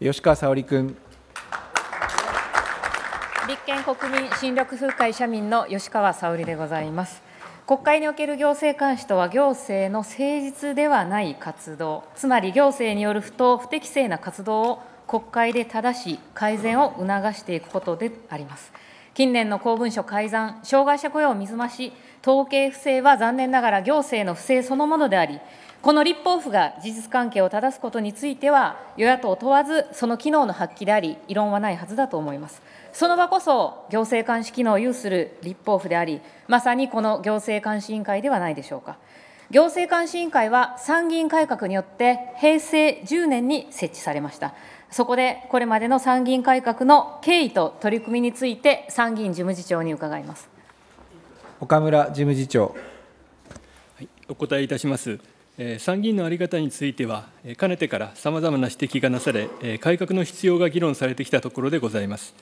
吉川沙織君。立憲国民新緑風会社民の吉川沙織でございます。国会における行政監視とは、行政の誠実ではない活動、つまり行政による不当、不適正な活動を国会で正し、改善を促していくことであります。近年の公文書改ざん、障害者雇用を水増し、統計不正は残念ながら行政の不正そのものであり、この立法府が事実関係を正すことについては、与野党問わず、その機能の発揮であり、異論はないはずだと思います。その場こそ、行政監視機能を有する立法府であり、まさにこの行政監視委員会ではないでしょうか。行政監視委員会は参議院改革によって平成10年に設置されました。そこでこれまでの参議院改革の経緯と取り組みについて参議院事務次長に伺います岡村事務次長、はい、お答えいたします。参議院の在り方については、かねてからさまざまな指摘がなされ、改革の必要が議論されてきたところでございます。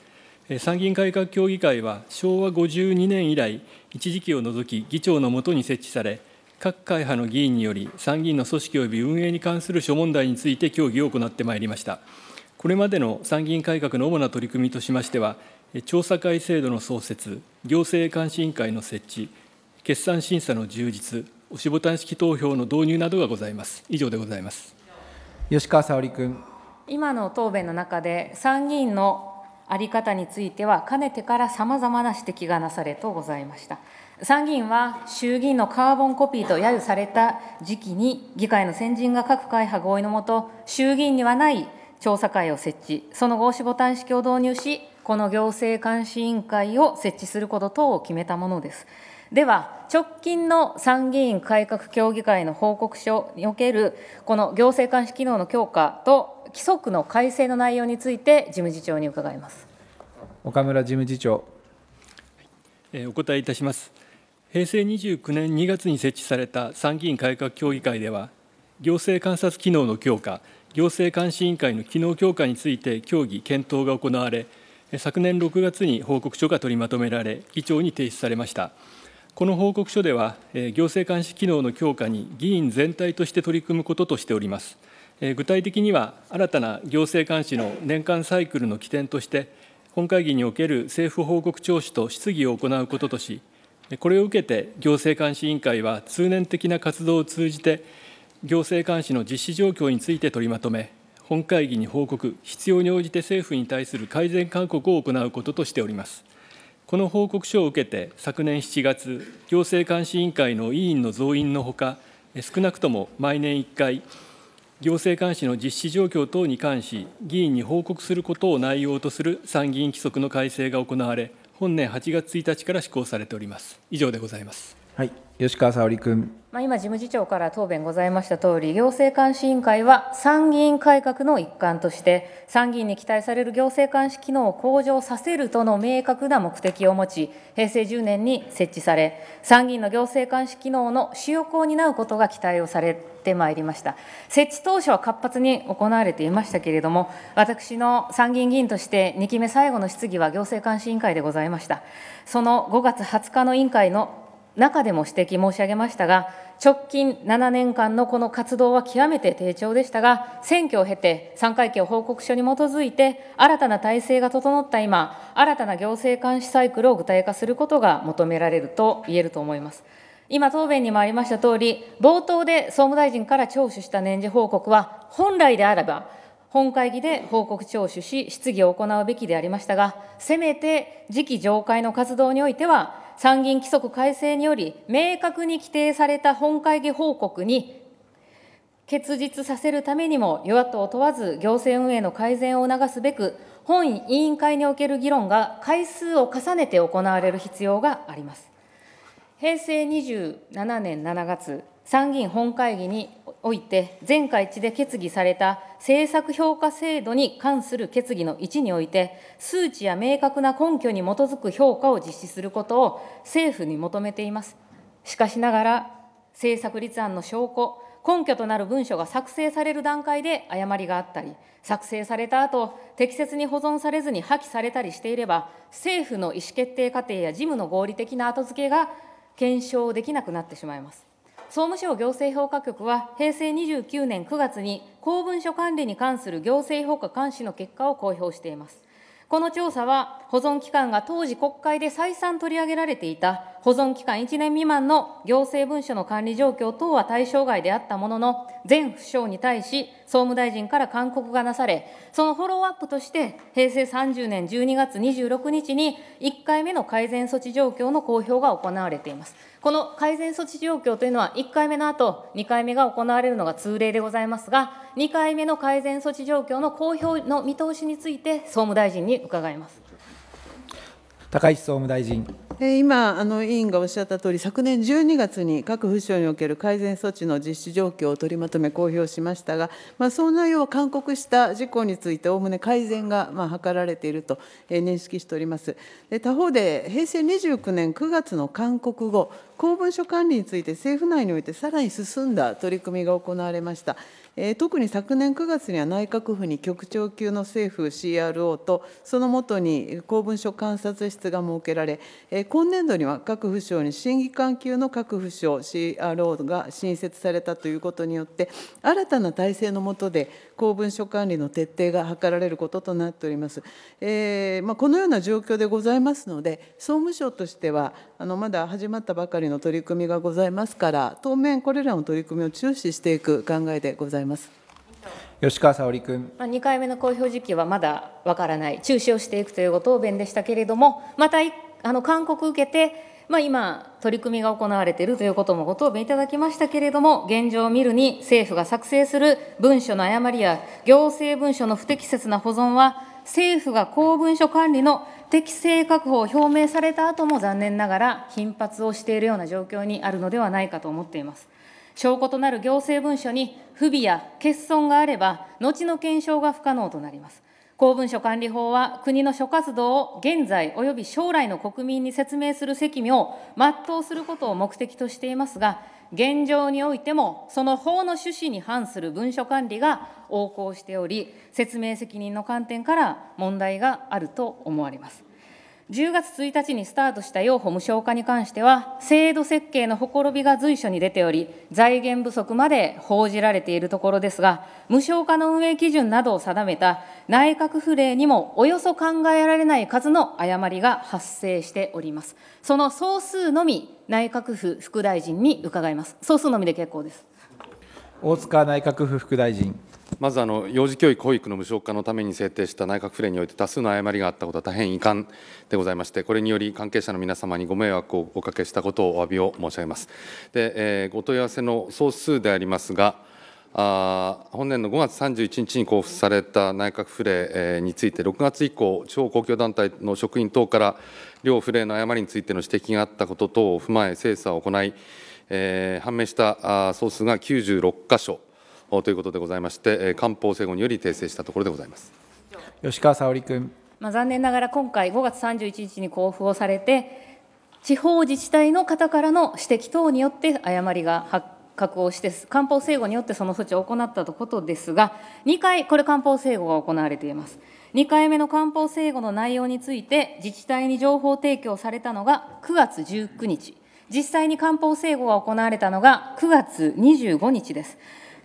参議院改革協議会は、昭和52年以来、一時期を除き、議長のもとに設置され、各会派の議員により、参議院の組織及び運営に関する諸問題について協議を行ってまいりました。これまでの参議院改革の主な取り組みとしましては、調査会制度の創設、行政監視委員会の設置、決算審査の充実、押しボタン式投票の導入などがございます。以上でございます。吉川沙織君。今の答弁の中で、参議院の在り方については、かねてからさまざまな指摘がなされとございました。参議院は衆議院のカーボンコピーと揶揄された時期に、議会の先人が各会派合意のもと、衆議院にはない調査会を設置、その後、押しボタン式を導入し、この行政監視委員会を設置すること等を決めたものです。では、直近の参議院改革協議会の報告書における、この行政監視機能の強化と規則の改正の内容について、事務次長に伺います岡村事務次長。お答えいたします。平成29年2月に設置された参議院改革協議会では、行政監察機能の強化、行政監視委員会の機能強化について協議・検討が行われ、昨年6月に報告書が取りまとめられ、議長に提出されました。この報告書では、行政監視機能の強化に議員全体として取り組むこととしております。具体的には、新たな行政監視の年間サイクルの起点として、本会議における政府報告聴取と質疑を行うこととし、これを受けて行政監視委員会は通年的な活動を通じて、行政監視の実施状況について取りまとめ、本会議に報告、必要に応じて政府に対する改善勧告を行うこととしております。この報告書を受けて、昨年7月、行政監視委員会の委員の増員のほか、少なくとも毎年1回、行政監視の実施状況等に関し、議員に報告することを内容とする参議院規則の改正が行われ、本年8月1日から施行されております。以上でございます。はい、吉川沙織君。まあ、今、事務次長から答弁ございましたとおり、行政監視委員会は参議院改革の一環として、参議院に期待される行政監視機能を向上させるとの明確な目的を持ち、平成10年に設置され、参議院の行政監視機能の主力を担うことが期待をされてまいりました。設置当初は活発に行われていましたけれども、私の参議院議員として2期目最後の質疑は行政監視委員会でございました。その5月20日の委員会の中でも指摘申し上げましたが、直近7年間のこの活動は極めて低調でしたが、選挙を経て、3回忌報告書に基づいて、新たな体制が整った今、新たな行政監視サイクルを具体化することが求められると言えると思います。今、答弁にもありましたとおり、冒頭で総務大臣から聴取した年次報告は、本来であれば、本会議で報告聴取し、質疑を行うべきでありましたが、せめて次期上会の活動においては、参議院規則改正により、明確に規定された本会議報告に結実させるためにも、与野党問わず行政運営の改善を促すべく、本委員会における議論が回数を重ねて行われる必要があります。平成27年7月、参議院本会議において、全会一致で決議された政策評価制度に関する決議の1において、数値や明確な根拠に基づく評価を実施することを政府に求めています。しかしながら、政策立案の証拠、根拠となる文書が作成される段階で誤りがあったり、作成された後、適切に保存されずに破棄されたりしていれば、政府の意思決定過程や事務の合理的な後付けが検証できなくなってしまいます。総務省行政評価局は、平成29年9月に公文書管理に関する行政評価監視の結果を公表しています。この調査は、保存期間が当時国会で再三取り上げられていた保存期間1年未満の行政文書の管理状況等は対象外であったものの、全府省に対し、総務大臣から勧告がなされ、そのフォローアップとして、平成30年12月26日に、1回目の改善措置状況の公表が行われています。この改善措置状況というのは、1回目の後、2回目が行われるのが通例でございますが、2回目の改善措置状況の公表の見通しについて、総務大臣に伺います。高市総務大臣。今あの、委員がおっしゃったとおり、昨年12月に各府省における改善措置の実施状況を取りまとめ、公表しましたが、まあ、その内容を勧告した事項について、おおむね改善が、まあ、図られていると、認識しております。で他方で、平成29年9月の勧告後、公文書管理について政府内においてさらに進んだ取り組みが行われました。えー、特に昨年9月には内閣府に局長級の政府 CRO とそのもとに公文書観察室が設けられ、えー、今年度には各府省に審議官級の各府省 CRO が新設されたということによって新たな体制の下で公文書管理の徹底が図られることとなっております。えー、まあ、このような状況でございますので総務省としてはあのまだ始まったばかりの取り組みがございますから当面これらの取り組みを注視していく考えでございます。ます吉川沙織君、まあ、2回目の公表時期はまだわからない中止をしていくというご答弁でしたけれどもまたあの勧告を受けて、まあ、今取り組みが行われているということもご答弁いただきましたけれども現状を見るに政府が作成する文書の誤りや行政文書の不適切な保存は政府が公文書管理の適正確保を表明された後も残念ながら頻発をしているような状況にあるのではないかと思っています。証拠となる行政文書に不備や欠損があれば、後の検証が不可能となります。公文書管理法は、国の諸活動を現在及び将来の国民に説明する責務を全うすることを目的としていますが、現状においても、その法の趣旨に反する文書管理が横行しており、説明責任の観点から問題があると思われます。10月1日にスタートした養護無償化に関しては、制度設計のほころびが随所に出ており、財源不足まで報じられているところですが、無償化の運営基準などを定めた内閣府令にも、およそ考えられない数の誤りが発生しております。その総数のみ、内閣府副大臣に伺います。総数のみで結構です。大塚内閣府副大臣。まずあの幼児教育・保育の無償化のために制定した内閣府令において多数の誤りがあったことは大変遺憾でございまして、これにより関係者の皆様にご迷惑をおかけしたことをお詫びを申し上げます。でえー、ご問い合わせの総数でありますが、あ本年の5月31日に交付された内閣府令について、6月以降、地方公共団体の職員等から両府令の誤りについての指摘があったこと等を踏まえ、精査を行い、えー、判明した総数が96箇所ということでございまして、官報整合により訂正したところでございます。吉川沙織君。まあ、残念ながら今回5月31日に交付をされて、地方自治体の方からの指摘等によって誤りが発覚をして、官報整合によってその措置を行ったということですが、2回、これ官報整合が行われています。2回目の官報整合の内容について、自治体に情報提供されたのが9月19日、実際に官報整合が行われたのが9月25日です。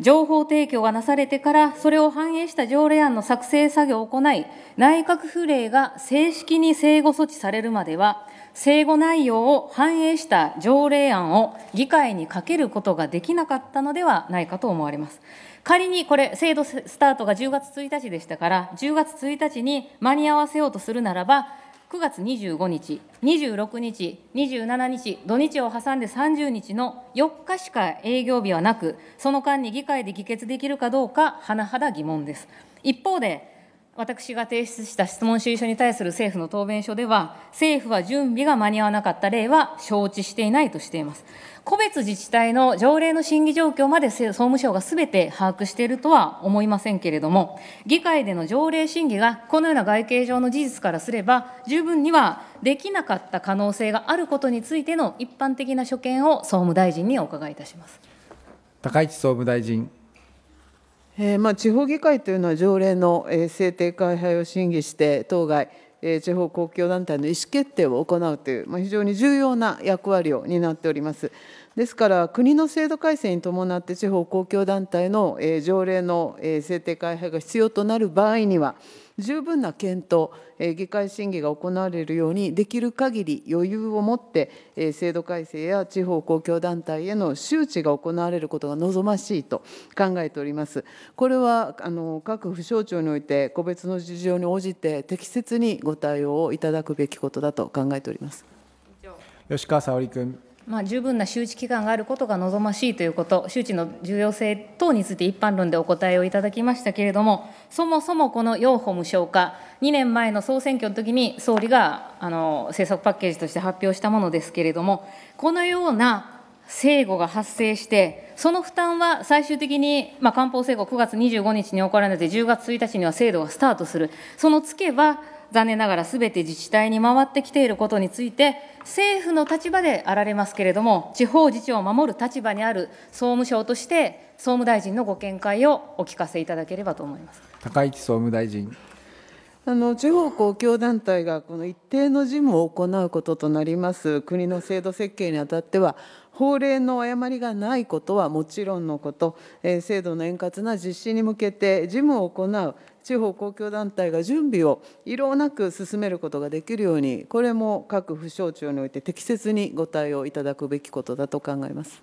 情報提供がなされてから、それを反映した条例案の作成作業を行い、内閣府令が正式に生後措置されるまでは、生後内容を反映した条例案を議会にかけることができなかったのではないかと思われます。仮にこれ、制度スタートが10月1日でしたから、10月1日に間に合わせようとするならば、9月25日、26日、27日、土日を挟んで30日の4日しか営業日はなく、その間に議会で議決できるかどうか、甚だ疑問です。一方で、私が提出した質問主意書に対する政府の答弁書では、政府は準備が間に合わなかった例は承知していないとしています。個別自治体の条例の審議状況まで総務省がすべて把握しているとは思いませんけれども、議会での条例審議がこのような外形上の事実からすれば、十分にはできなかった可能性があることについての一般的な所見を総務大臣にお伺いいたします。高市総務大臣。えーまあ、地方議会というのは条例の、えー、制定会派を審議して当該、えー、地方公共団体の意思決定を行うという、まあ、非常に重要な役割を担っております。ですから国の制度改正に伴って地方公共団体の条例の制定改廃が必要となる場合には十分な検討議会審議が行われるようにできる限り余裕を持って制度改正や地方公共団体への周知が行われることが望ましいと考えております。これはあの各府省庁において個別の事情に応じて適切にご対応をいただくべきことだと考えております。吉川沙織君。まあ、十分な周知期間があることが望ましいということ、周知の重要性等について一般論でお答えをいただきましたけれども、そもそもこの養保無償化、2年前の総選挙の時に総理があの政策パッケージとして発表したものですけれども、このような制御が発生して、その負担は最終的に、まあ、漢方制御9月25日に起こられて、10月1日には制度がスタートする、そのつけは、残念ながらすべて自治体に回ってきていることについて、政府の立場であられますけれども、地方自治を守る立場にある総務省として、総務大臣のご見解をお聞かせいただければと思います高市総務大臣。あの地方公共団体がこの一定の事務を行うこととなります国の制度設計にあたっては法令の誤りがないことはもちろんのこと、えー、制度の円滑な実施に向けて事務を行う地方公共団体が準備を異論なく進めることができるように、これも各府省庁において適切にご対応いただくべきことだと考えます。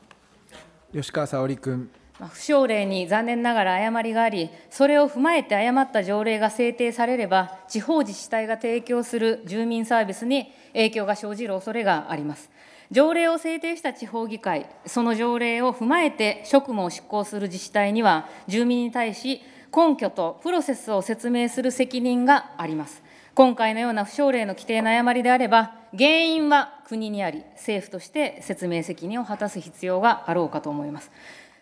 吉川沙織君。不省令に残念ながら誤りがあり、それを踏まえて誤った条例が制定されれば、地方自治体が提供する住民サービスに影響が生じる恐れがあります。条例を制定した地方議会、その条例を踏まえて職務を執行する自治体には、住民に対し、根拠とプロセスを説明する責任があります。今回のような不祥例の規定の誤りであれば、原因は国にあり、政府として説明責任を果たす必要があろうかと思います。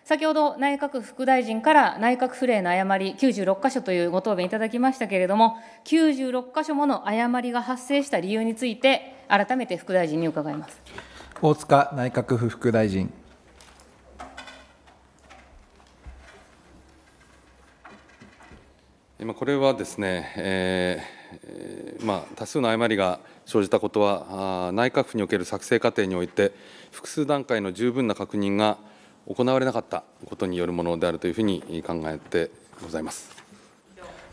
先ほど内閣副大臣から内閣府令の誤り96箇所というご答弁いただきましたけれども、96箇所もの誤りが発生した理由について、改めて副大臣に伺います。大塚内閣府副大臣。これはですね、えーまあ、多数の誤りが生じたことは、内閣府における作成過程において、複数段階の十分な確認が行われなかったことによるものであるというふうに考えてございます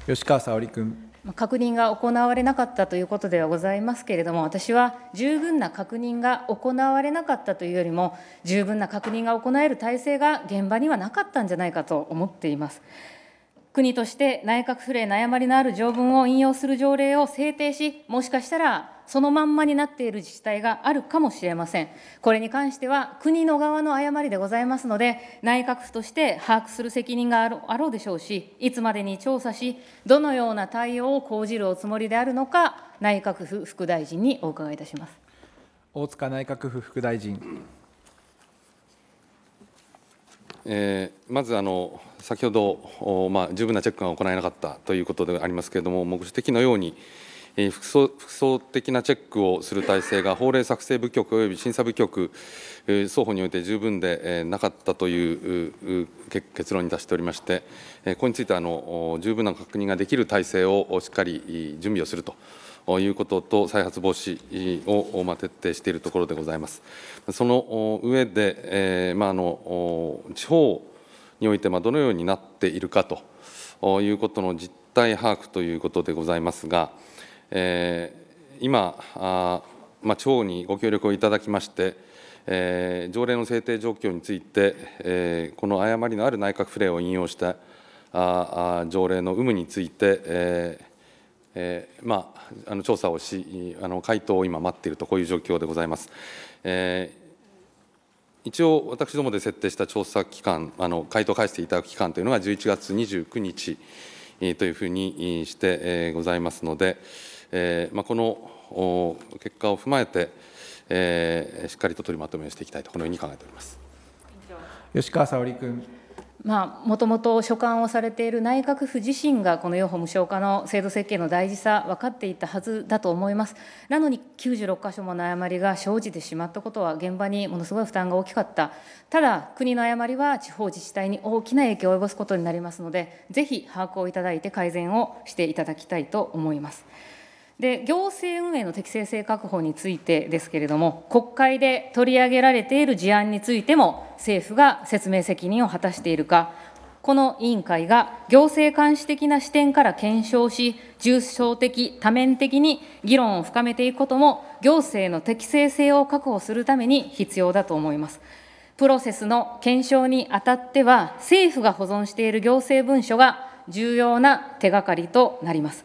吉川沙織君。確認が行われなかったということではございますけれども、私は十分な確認が行われなかったというよりも、十分な確認が行える体制が現場にはなかったんじゃないかと思っています。国として内閣府令悩まりのある条文を引用する条例を制定し、もしかしたらそのまんまになっている自治体があるかもしれません。これに関しては、国の側の誤りでございますので、内閣府として把握する責任があろうでしょうし、いつまでに調査し、どのような対応を講じるおつもりであるのか、内閣府副大臣にお伺いいたします。大塚内閣府副大臣。えー、まずあの先ほど、まあ、十分なチェックが行えなかったということでありますけれども、目的のように、えー、複層複的なチェックをする体制が法令作成部局および審査部局、えー、双方において十分で、えー、なかったという結論に達しておりまして、えここについてあの十分な確認ができる体制をしっかり準備をするということと、再発防止を、まあ、徹底しているところでございます。その上で、えーまあ、あの地方においてどのようになっているかということの実態把握ということでございますが、えー、今あ、まあ、地方にご協力をいただきまして、えー、条例の制定状況について、えー、この誤りのある内閣府令を引用したああ条例の有無について、えーえー、まあ、あの調査をし、あの回答を今待っていると、こういう状況でございます。えー一応、私どもで設定した調査期間、あの回答を返していただく期間というのが11月29日というふうにしてございますので、えーまあ、この結果を踏まえて、えー、しっかりと取りまとめをしていきたいと、このように考えております吉川沙織君。もともと所管をされている内閣府自身がこの養護無償化の制度設計の大事さ分かっていたはずだと思いますなのに96箇所もの誤りが生じてしまったことは現場にものすごい負担が大きかったただ国の誤りは地方自治体に大きな影響を及ぼすことになりますのでぜひ把握をいただいて改善をしていただきたいと思います。で行政運営の適正性確保についてですけれども、国会で取り上げられている事案についても、政府が説明責任を果たしているか、この委員会が行政監視的な視点から検証し、重症的、多面的に議論を深めていくことも、行政の適正性を確保するために必要だと思います。プロセスの検証にあたっては、政府が保存している行政文書が重要な手がかりとなります。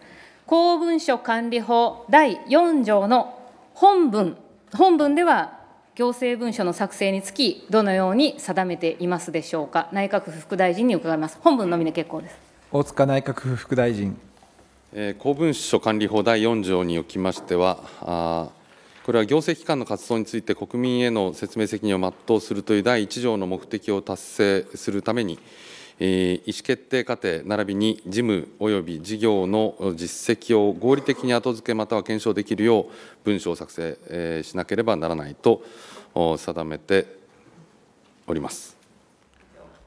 公文書管理法第4条の本文、本文では行政文書の作成につき、どのように定めていますでしょうか、内閣府副大臣に伺います。本文のみで結構です大塚内閣府副大臣。公文書管理法第4条におきましては、これは行政機関の活動について国民への説明責任を全うするという第1条の目的を達成するために、意思決定過程並びに事務及び事業の実績を合理的に後付けまたは検証できるよう文書を作成しなければならないと定めております。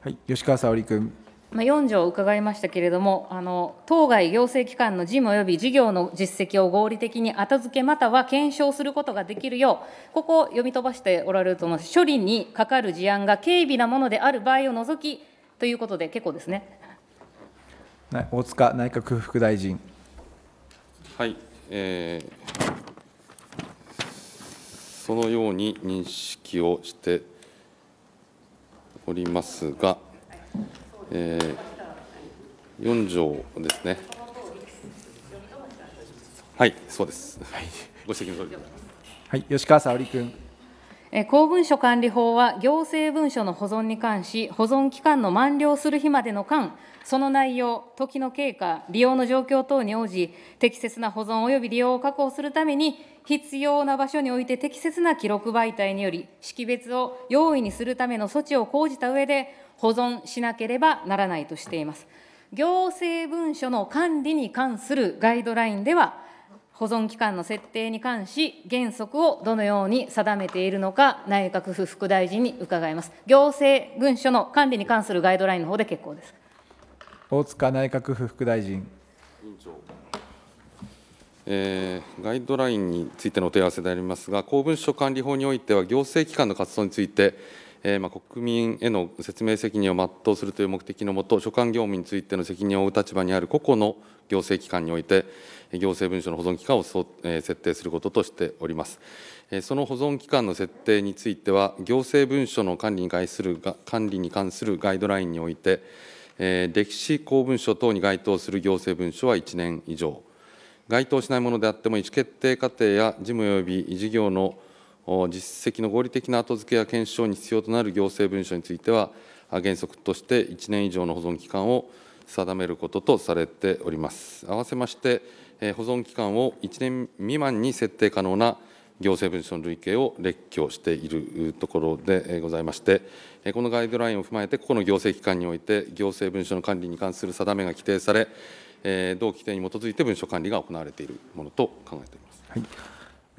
はい、吉川沙織君。ま4条伺いましたけれども、あの当該行政機関の事務及び事業の実績を合理的に後付け、または検証することができるよう、ここを読み飛ばしておられると思います、処理にかかる事案が軽微なものである場合を除き、ということで、結構ですね。大塚内閣副大臣。はい、えー、そのように認識をしておりますが、えー、4条ですね。はい、そうです。はい、ご指摘の通りでございます。はい、吉川沙織君。公文書管理法は、行政文書の保存に関し、保存期間の満了する日までの間、その内容、時の経過、利用の状況等に応じ、適切な保存及び利用を確保するために、必要な場所において適切な記録媒体により、識別を容易にするための措置を講じた上で、保存しなければならないとしています。行政文書の管理に関するガイドラインでは、保存期間の設定に関し、原則をどのように定めているのか、内閣府副大臣に伺います。行政文書の管理に関するガイドラインの方で結構です。大塚内閣府副大臣。委員長えー、ガイドラインについてのお問い合わせでありますが、公文書管理法においては、行政機関の活動について、えーまあ、国民への説明責任を全うするという目的のもと、所管業務についての責任を負う立場にある個々の行政機関において、行政文書の保存期間を設定することとしております。その保存期間の設定については、行政文書の管理に関する管理に関するガイドラインにおいて、歴史公文書等に該当する行政文書は1年以上、該当しないものであっても、意思決定過程や事務及び事業の実績の合理的な後付けや検証に必要となる行政文書については、原則として1年以上の保存期間を定めることとされております。合わせまして保存期間を1年未満に設定可能な行政文書の類型を列挙しているところでございまして、このガイドラインを踏まえて、個々の行政機関において、行政文書の管理に関する定めが規定され、同規定に基づいて文書管理が行われているものと考えております。はい、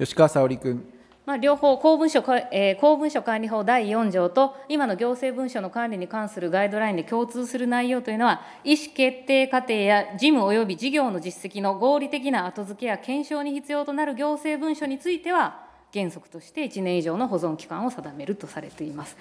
吉川沙織君。まあ、両方公文書、えー、公文書管理法第4条と、今の行政文書の管理に関するガイドラインで共通する内容というのは、意思決定過程や事務及び事業の実績の合理的な後付けや検証に必要となる行政文書については、原則として1年以上の保存期間を定めるとされています。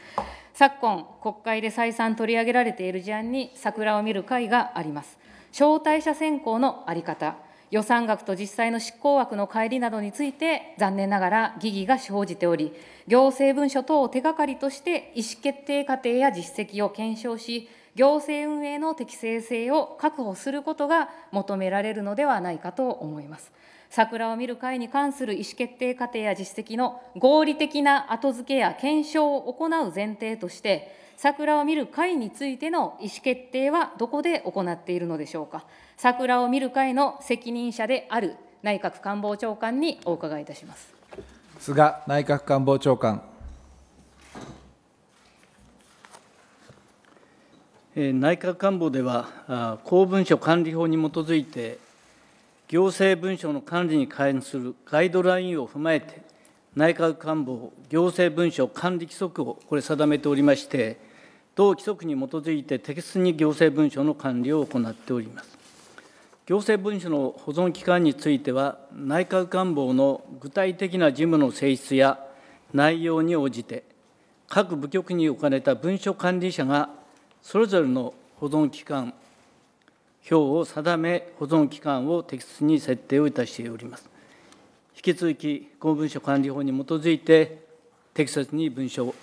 昨今、国会で再三取り上げられている事案に、桜を見る会があります。招待者選考のあり方。予算額と実際の執行枠の乖離などについて、残念ながら疑義が生じており、行政文書等を手がかりとして、意思決定過程や実績を検証し、行政運営の適正性を確保することが求められるのではないかと思います。桜を見る会に関する意思決定過程や実績の合理的な後付けや検証を行う前提として、桜を見る会についての意思決定はどこで行っているのでしょうか。桜を見る会の責任者である内閣官房長官にお伺いいたします菅内閣官房長官。内閣官房では、公文書管理法に基づいて、行政文書の管理に関するガイドラインを踏まえて、内閣官房行政文書管理規則をこれ定めておりまして、同規則に基づいて適切に行政文書の管理を行っております。行政文書の保存期間については、内閣官房の具体的な事務の性質や内容に応じて、各部局に置かれた文書管理者が、それぞれの保存期間、表を定め、保存期間を適切に設定をいたしております。引き続き、公文書管理法に基づいて、適切に文書、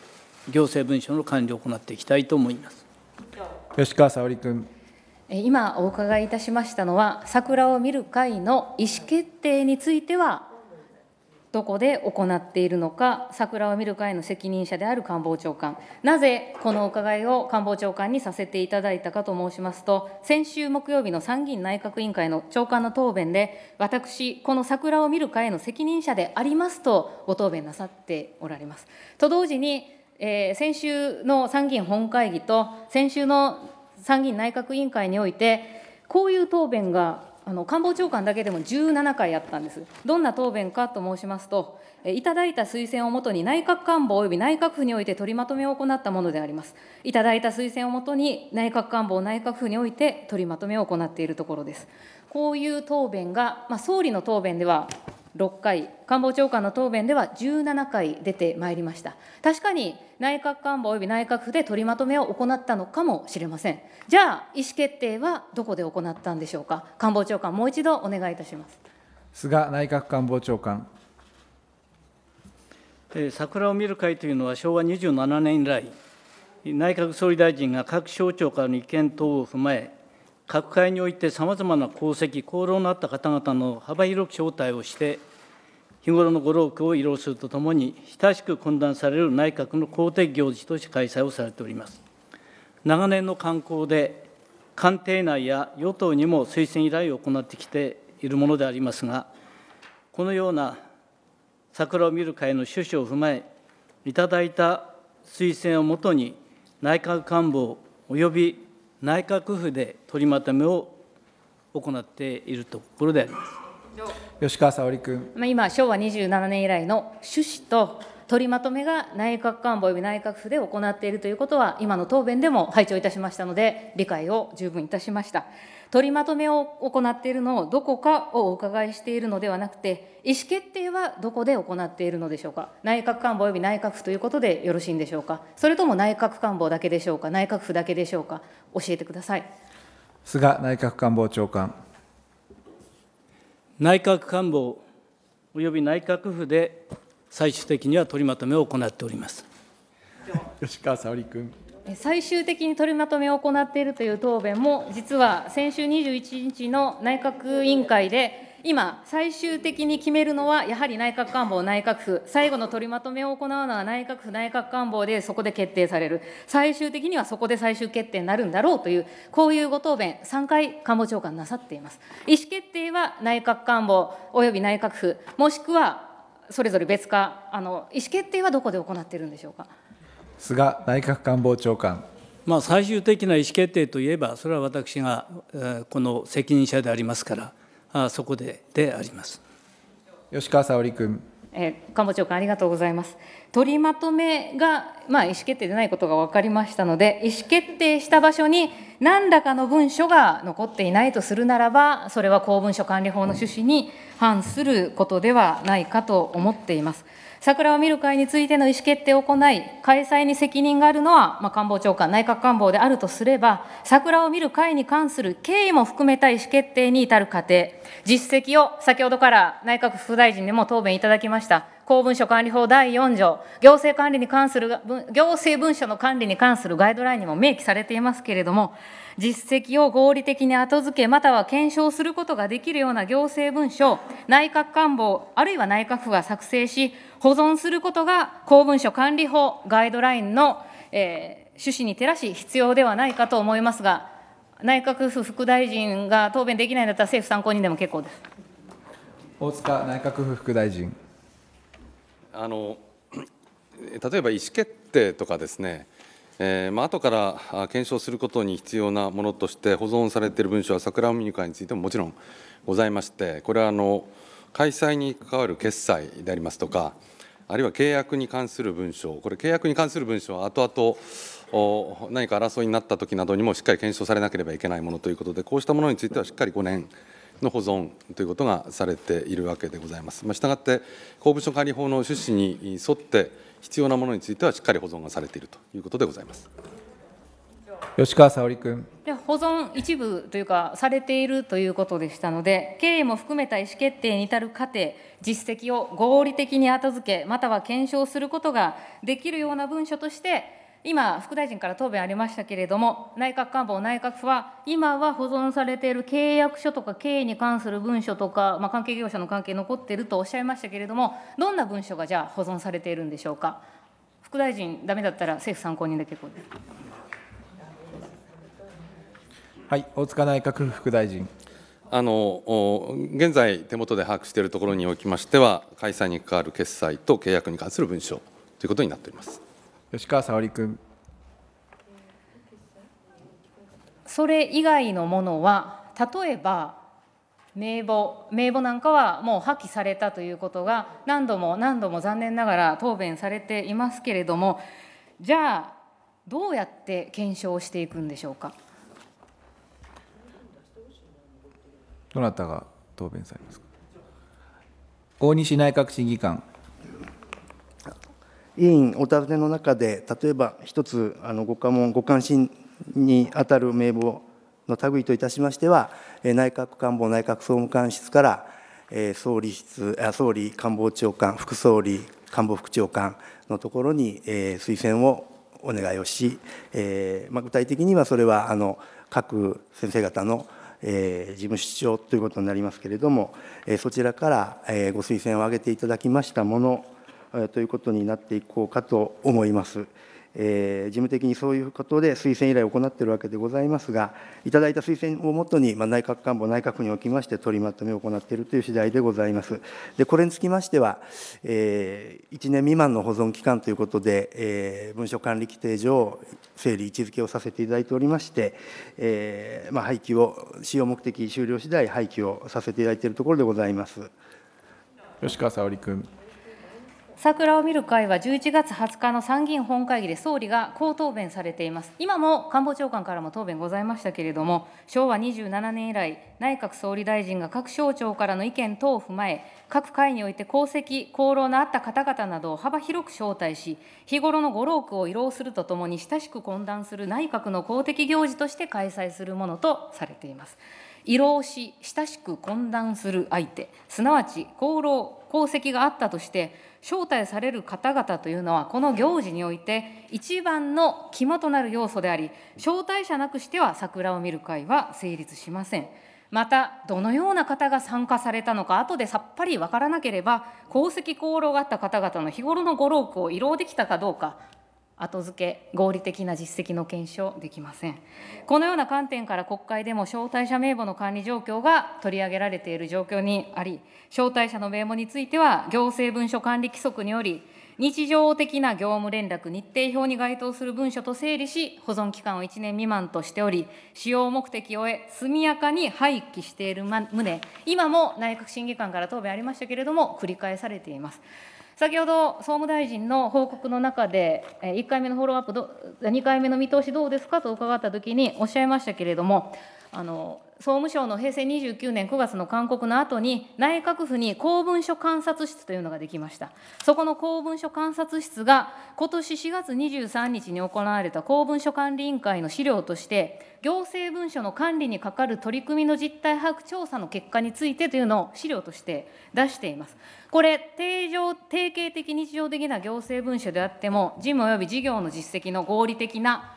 行政文書の管理を行っていきたいと思います。吉川沙織君。今お伺いいたしましたのは桜を見る会の意思決定についてはどこで行っているのか桜を見る会の責任者である官房長官なぜこのお伺いを官房長官にさせていただいたかと申しますと先週木曜日の参議院内閣委員会の長官の答弁で私この桜を見る会の責任者でありますとご答弁なさっておられますと同時に、えー、先週の参議院本会議と先週の参議院内閣委員会において、こういう答弁があの官房長官だけでも17回あったんです。どんな答弁かと申しますと、いただいた推薦をもとに内閣官房及び内閣府において取りまとめを行ったものであります。いただいた推薦をもとに内閣官房、内閣府において取りまとめを行っているところです。こういう答弁が、まあ、総理の答弁では6回、官房長官の答弁では17回出てまいりました。確かに内閣官房及び内閣府で取りまとめを行ったのかもしれません。じゃあ、意思決定はどこで行ったんでしょうか。官房長官、もう一度お願いいたします。菅内閣官房長官。桜を見る会というのは昭和27年以来、内閣総理大臣が各省庁からの意見等を踏まえ、各界においてさまざまな功績、功労のあった方々の幅広く招待をして、日頃のご労苦を慰労するとともに、親しく懇談される内閣の公的行事として開催をされております。長年の観光で、官邸内や与党にも推薦依頼を行ってきているものでありますが、このような桜を見る会の趣旨を踏まえ、いただいた推薦をもとに、内閣官房及び内閣府で取りまとめを行っているところであります。吉川沙織君。今、昭和27年以来の趣旨と取りまとめが内閣官房及び内閣府で行っているということは、今の答弁でも拝聴いたしましたので、理解を十分いたしました。取りまとめを行っているのをどこかをお伺いしているのではなくて、意思決定はどこで行っているのでしょうか。内閣官房及び内閣府ということでよろしいんでしょうか。それとも内閣官房だけでしょうか、内閣府だけでしょうか、教えてください。菅内閣官房長官。内閣官房及び内閣府で最終的には取りまとめを行っております。吉川沙織君。最終的に取りまとめを行っているという答弁も、実は先週21日の内閣委員会で、今、最終的に決めるのは、やはり内閣官房、内閣府、最後の取りまとめを行うのは内閣府、内閣官房で、そこで決定される、最終的にはそこで最終決定になるんだろうという、こういうご答弁、3回、官房長官なさっています。意思決定は内閣官房および内閣府、もしくはそれぞれ別か、あの意思決定はどこで行っているんでしょうか。菅内閣官房長官。まあ、最終的な意思決定といえば、それは私がこの責任者でありますから、そこでであります吉川沙織君。え官房長官、ありがとうございます。取りまとめが、まあ、意思決定でないことが分かりましたので、意思決定した場所に何らかの文書が残っていないとするならば、それは公文書管理法の趣旨に反することではないかと思っています。うん桜を見る会についての意思決定を行い、開催に責任があるのは、まあ、官房長官、内閣官房であるとすれば、桜を見る会に関する経緯も含めた意思決定に至る過程、実績を先ほどから内閣副大臣でも答弁いただきました。公文書管理法第4条、行政管理に関する、行政文書の管理に関するガイドラインにも明記されていますけれども、実績を合理的に後付け、または検証することができるような行政文書を内閣官房、あるいは内閣府が作成し、保存することが公文書管理法、ガイドラインの、えー、趣旨に照らし、必要ではないかと思いますが、内閣府副大臣が答弁できないんだったら、政府参考人でも結構です。大塚内閣府副大臣。あの例えば意思決定とかですね、えーまあ後から検証することに必要なものとして保存されている文書は桜を見る会についてももちろんございましてこれはあの開催に関わる決済でありますとかあるいは契約に関する文書これ契約に関する文書は後々何か争いになった時などにもしっかり検証されなければいけないものということでこうしたものについてはしっかり5年の保存ということがされているわけでございます。まあ、したがって、公文書管理法の趣旨に沿って、必要なものについてはしっかり保存がされているということでございます。吉川沙織君で保存一部というか、されているということでしたので、経営も含めた意思決定に至る過程、実績を合理的に後付け、または検証することができるような文書として、今、副大臣から答弁ありましたけれども、内閣官房内閣府は、今は保存されている契約書とか経営に関する文書とか、まあ、関係業者の関係残っているとおっしゃいましたけれども、どんな文書がじゃあ保存されているんでしょうか。副大臣、だめだったら政府参考人で結構です。はい、大塚内閣副大臣。あの現在、手元で把握しているところにおきましては、開催に関わる決済と契約に関する文書ということになっております。吉川沙織君。それ以外のものは例えば名簿名簿なんかはもう破棄されたということが何度も何度も残念ながら答弁されていますけれどもじゃあどうやって検証していくんでしょうか。どなたが答弁されますか。大西内閣審議官。委員お尋ねの中で例えば一つあのご関門ご関心にあたる名簿の類といたしましては内閣官房内閣総務官室から総理室総理官房長官副総理官房副長官のところに推薦をお願いをし、えま具体的にはそれはあの各先生方のえ事務室長ということになりますけれども、えそちらから、えご推薦を挙げていただきましたものということになっていこうかと思います。えー、事務的にそういうことで推薦依頼を行っているわけでございますが、いただいた推薦をもとに、まあ、内閣官房、内閣府におきまして、取りまとめを行っているという次第でございます。でこれにつきましては、えー、1年未満の保存期間ということで、えー、文書管理規定上、整理、位置づけをさせていただいておりまして、えーまあ、廃棄を、使用目的終了次第廃棄をさせていただいているところでございます。吉川沙織君。桜を見る会は11月20日の参議院本会議で総理がこう答弁されています。今も官房長官からも答弁ございましたけれども、昭和27年以来、内閣総理大臣が各省庁からの意見等を踏まえ、各会において功績、功労のあった方々などを幅広く招待し、日頃のご労苦を慰労するとともに、親しく懇談する内閣の公的行事として開催するものとされています。慰労し、親しく懇談する相手、すなわち功労、功績があったとして、招待される方々というのは、この行事において、一番の肝となる要素であり、招待者なくしては桜を見る会は成立しません。また、どのような方が参加されたのか、後でさっぱり分からなければ、功績功労があった方々の日頃のご労苦を慰労できたかどうか、後付け合理的な実績の検証できませんこのような観点から国会でも招待者名簿の管理状況が取り上げられている状況にあり招待者の名簿については行政文書管理規則により日常的な業務連絡日程表に該当する文書と整理し保存期間を1年未満としており使用目的を終え速やかに廃棄している旨今も内閣審議官から答弁ありましたけれども繰り返されています先ほど総務大臣の報告の中で、1回目のフォローアップど、2回目の見通しどうですかと伺ったときにおっしゃいましたけれども、あの総務省の平成29年9月の勧告の後に、内閣府に公文書観察室というのができました。そこの公文書観察室が、今年4月23日に行われた公文書管理委員会の資料として、行政文書の管理にかかる取り組みの実態把握調査の結果についてというのを資料として出しています。これ、定常定型的、日常的な行政文書であっても、事務及び事業の実績の合理的な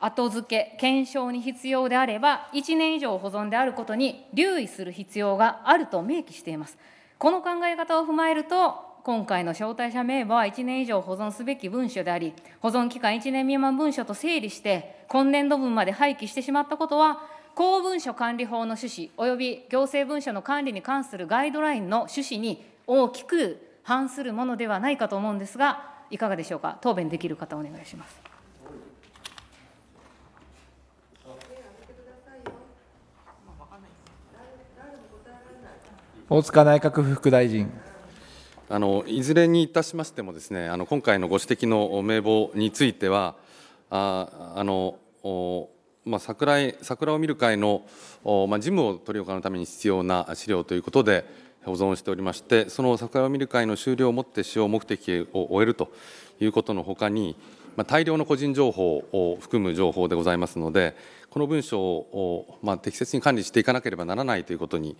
後付け検証に必要であれば1年以上保存であることに留意する必要があると明記していますこの考え方を踏まえると今回の招待者名簿は1年以上保存すべき文書であり保存期間1年未満文書と整理して今年度分まで廃棄してしまったことは公文書管理法の趣旨及び行政文書の管理に関するガイドラインの趣旨に大きく反するものではないかと思うんですがいかがでしょうか答弁できる方お願いします大塚内閣副大臣。あのいずれにいたしましてもですねあの今回のご指摘の名簿についてはああのまあ、桜井桜を見る会の、まあ、事務を執り行うために必要な資料ということで保存しておりましてその桜を見る会の終了をもって使用目的を終えるということのほかにまあ、大量の個人情報を含む情報でございますのでこの文書を、まあ、適切に管理していかなければならないということに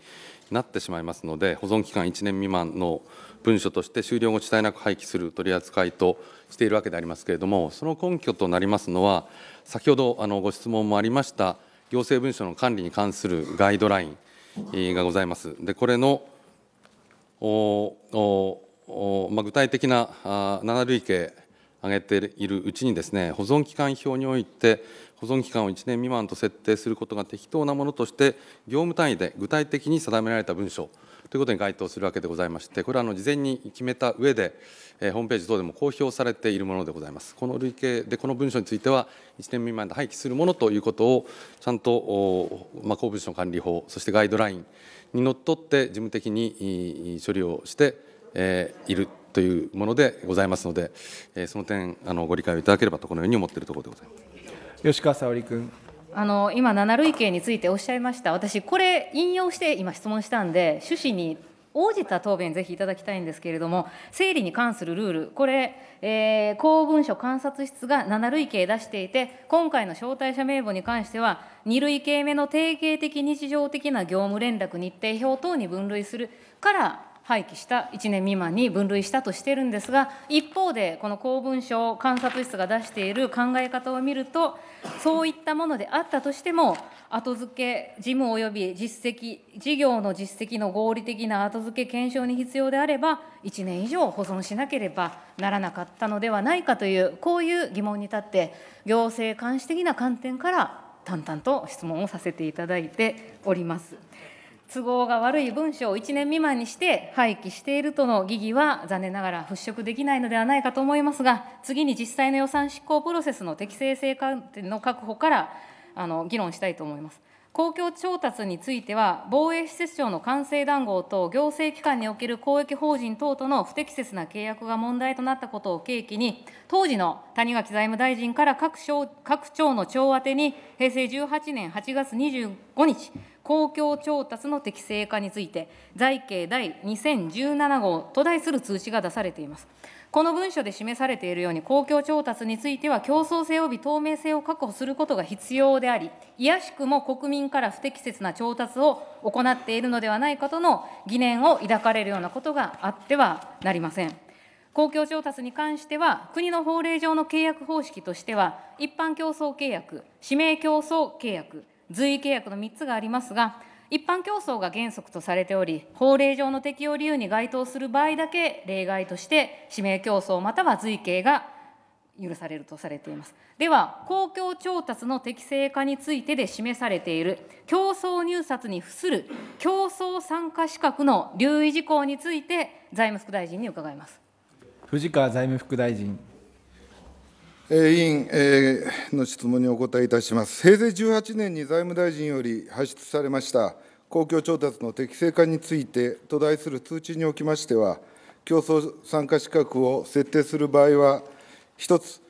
なってしまいますので保存期間1年未満の文書として終了後遅滞なく廃棄する取り扱いとしているわけでありますけれどもその根拠となりますのは先ほどあのご質問もありました行政文書の管理に関するガイドラインがございます。でこれのおおまあ、具体的な7類型挙げているうちにですね保存期間表において保存期間を1年未満と設定することが適当なものとして業務単位で具体的に定められた文書ということに該当するわけでございましてこれはあの事前に決めた上で、えホームページ等でも公表されているものでございますこの類型でこの文書については1年未満で廃棄するものということをちゃんと、まあ、公文書管理法そしてガイドラインにのっとって事務的に処理をして、えー、いるというものでございますので、えその点あのご理解をいただければとこのように思っているところでございます吉川沙織君あの今7類型についておっしゃいました私これ引用して今質問したんで趣旨に応じた答弁ぜひいただきたいんですけれども生理に関するルールこれ、えー、公文書観察室が7類型出していて今回の招待者名簿に関しては2類型目の定型的日常的な業務連絡日程表等に分類するから廃棄した1年未満に分類したとしているんですが一方でこの公文書観察室が出している考え方を見るとそういったものであったとしても後付け事務及び実績事業の実績の合理的な後付け検証に必要であれば1年以上保存しなければならなかったのではないかというこういう疑問に立って行政監視的な観点から淡々と質問をさせていただいております。都合が悪い文章を1年未満にして廃棄しているとの疑義は残念ながら払拭できないのではないかと思いますが次に実際の予算執行プロセスの適正性の確保からあの議論したいと思います。公共調達については、防衛施設庁の官製談合と行政機関における公益法人等との不適切な契約が問題となったことを契機に、当時の谷垣財務大臣から各省各庁の庁宛に、平成18年8月25日、公共調達の適正化について、財形第2017号と題する通知が出されています。この文書で示されているように、公共調達については、競争性及び透明性を確保することが必要であり、いやしくも国民から不適切な調達を行っているのではないかとの疑念を抱かれるようなことがあってはなりません。公共調達に関しては、国の法令上の契約方式としては、一般競争契約、指名競争契約、随意契約の3つがありますが、一般競争が原則とされており、法令上の適用理由に該当する場合だけ例外として、指名競争または随形が許されるとされています。では、公共調達の適正化についてで示されている、競争入札に付する競争参加資格の留意事項について、財務副大臣に伺います。藤川財務副大臣。委員の質問にお答えいたします。平成18年に財務大臣より発出されました公共調達の適正化についてと題する通知におきましては、競争参加資格を設定する場合は、1つ、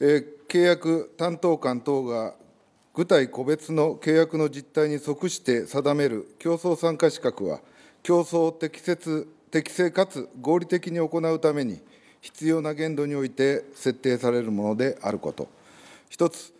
契約担当官等が具体個別の契約の実態に即して定める競争参加資格は、競争を適切適正かつ合理的に行うために、必要な限度において設定されるものであること、一つ、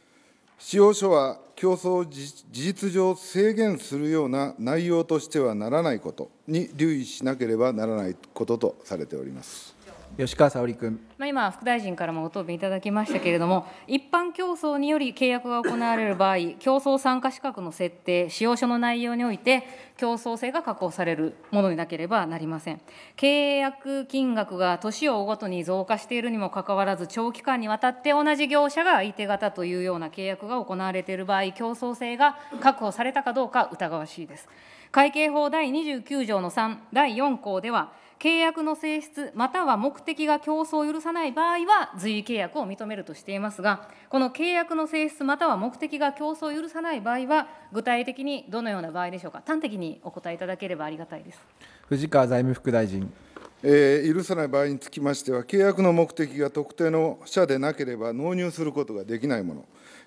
使用書は競争を事実上制限するような内容としてはならないことに留意しなければならないこととされております。吉川沙織君、まあ、今、副大臣からもご答弁いただきましたけれども、一般競争により契約が行われる場合、競争参加資格の設定、使用書の内容において、競争性が確保されるものになければなりません。契約金額が年を追うごとに増加しているにもかかわらず、長期間にわたって同じ業者が相手方というような契約が行われている場合、競争性が確保されたかどうか疑わしいです。会計法第29条の3、第4項では、契約の性質または目的が競争を許さない場合は随意契約を認めるとしていますがこの契約の性質または目的が競争を許さない場合は具体的にどのような場合でしょうか端的にお答えいただければありがたいです藤川財務副大臣えー、許さない場合につきましては、契約の目的が特定の社でなければ納入することができないもの、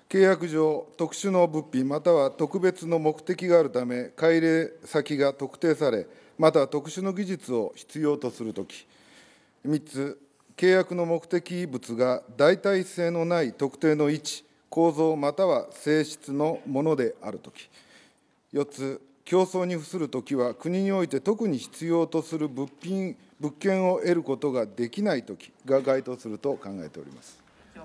契約上、特殊の物品または特別の目的があるため、買入先が特定され、また特殊の技術を必要とするとき、3つ、契約の目的物が代替性のない特定の位置、構造または性質のものであるとき、4つ、競争に付するときは、国において特に必要とする物品、物件を得ることができないときが該当すると考えております。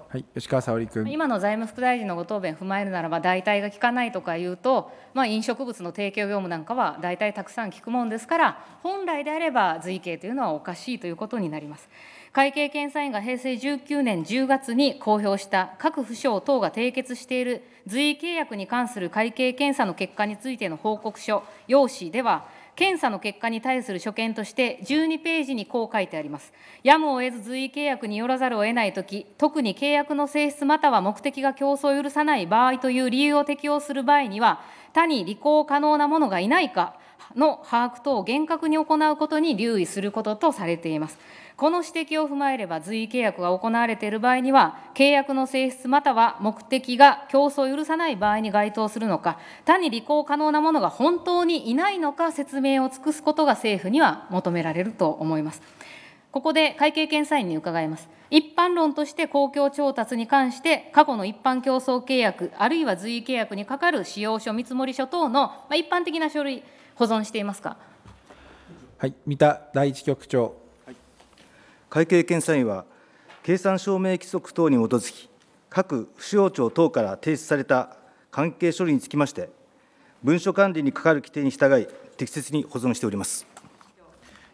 はい、吉川沙織君今の財務副大臣のご答弁を踏まえるならば、代替が効かないとか言うと、まあ、飲食物の提供業務なんかは代替たくさん効くもんですから、本来であれば随形というのはおかしいということになります。会計検査院が平成19年10月に公表した各府省等が締結している随意契約に関する会計検査の結果についての報告書、要旨では、検査の結果に対する所見として12ページにこう書いてあります。やむを得ず随意契約によらざるを得ないとき、特に契約の性質または目的が競争を許さない場合という理由を適用する場合には、他に履行可能なものがいないかの把握等を厳格に行うことに留意することとされています。この指摘を踏まえれば随意契約が行われている場合には契約の性質または目的が競争を許さない場合に該当するのか単に履行可能なものが本当にいないのか説明を尽くすことが政府には求められると思います。ここで会計検査院に伺います。一般論として公共調達に関して、過去の一般競争契約、あるいは随意契約に係る使用書、見積書等の一般的な書類、保存していますか。はい、三田第一局長。会計検査院は、計算証明規則等に基づき、各府省庁等から提出された関係書類につきまして、文書管理に係る規定に従い、適切に保存しております。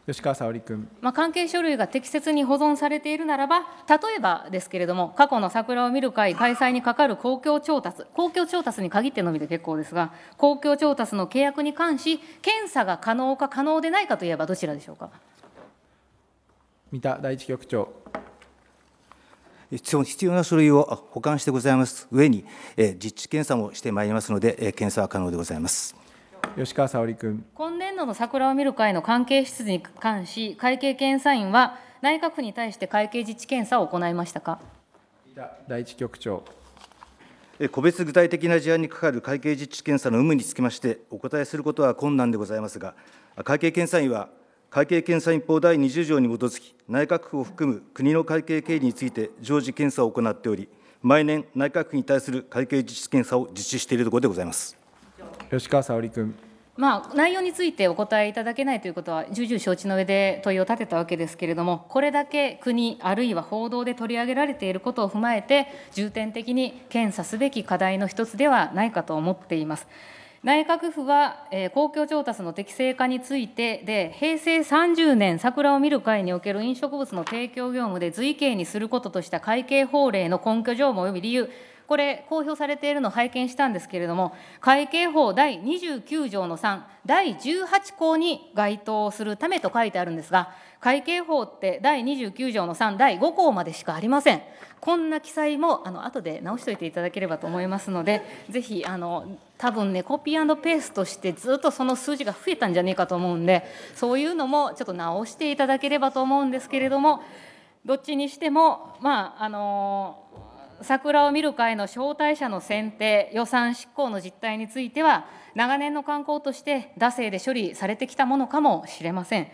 吉川沙織君、まあ、関係書類が適切に保存されているならば、例えばですけれども、過去の桜を見る会開催にかかる公共調達、公共調達に限ってのみで結構ですが、公共調達の契約に関し、検査が可能か可能でないかといえば、どちらでしょうか。三田第一局長必要な書類を保管してございます上に、え実地検査もしてまいりますので、え検査は可能でございます。吉川沙織君今年度の桜を見る会の関係室に関し、会計検査院は内閣府に対して会計実地検査を行いましたか第一局長。個別具体的な事案に係る会計実地検査の有無につきまして、お答えすることは困難でございますが、会計検査院は会計検査院法第20条に基づき、内閣府を含む国の会計経理について常時検査を行っており、毎年、内閣府に対する会計実施検査を実施しているところでございます吉川沙織君。まあ、内容についてお答えいただけないということは、重々承知の上で問いを立てたわけですけれども、これだけ国、あるいは報道で取り上げられていることを踏まえて、重点的に検査すべき課題の一つではないかと思っています。内閣府は、えー、公共調達の適正化についてで、平成30年桜を見る会における飲食物の提供業務で随形にすることとした会計法令の根拠上も及び理由、これ、公表されているのを拝見したんですけれども、会計法第29条の3、第18項に該当するためと書いてあるんですが、会計法って第29条の3、第5項までしかありません。こんな記載も、あの後で直しておいていただければと思いますので、ぜひあの多分ねコピーペーストしてずっとその数字が増えたんじゃねえかと思うんでそういうのもちょっと直していただければと思うんですけれどもどっちにしてもまああの桜を見る会の招待者の選定予算執行の実態については長年の慣行として惰性で処理されてきたものかもしれません。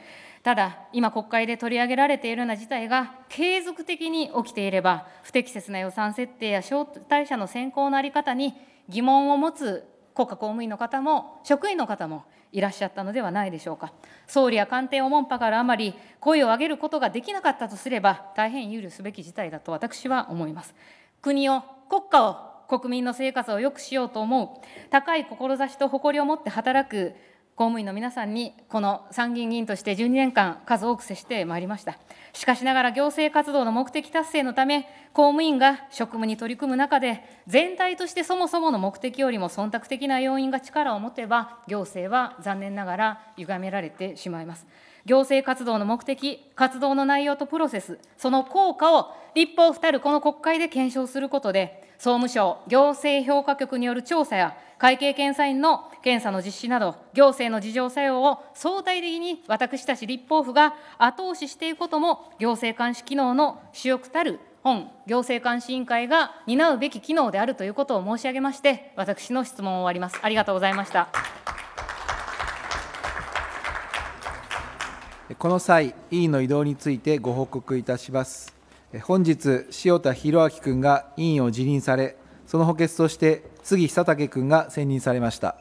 ただ、今、国会で取り上げられているような事態が継続的に起きていれば、不適切な予算設定や招待者の選考の在り方に疑問を持つ国家公務員の方も職員の方もいらっしゃったのではないでしょうか総理や官邸を門派からあまり声を上げることができなかったとすれば大変憂慮すべき事態だと私は思います国を国家を国民の生活を良くしようと思う高い志と誇りを持って働く公務員の皆さんにこの参議院議員として12年間数多く接してまいりましたしかしながら行政活動の目的達成のため公務員が職務に取り組む中で全体としてそもそもの目的よりも忖度的な要因が力を持てば行政は残念ながら歪められてしまいます行政活動の目的、活動の内容とプロセス、その効果を立法府たるこの国会で検証することで、総務省行政評価局による調査や会計検査院の検査の実施など、行政の事情作用を相対的に私たち立法府が後押ししていくことも、行政監視機能の主翼たる本行政監視委員会が担うべき機能であるということを申し上げまして、私の質問を終わります。ありがとうございました。この際、委員の異動についてご報告いたします。本日、塩田博明君が委員を辞任され、その補欠として杉久武君が選任されました。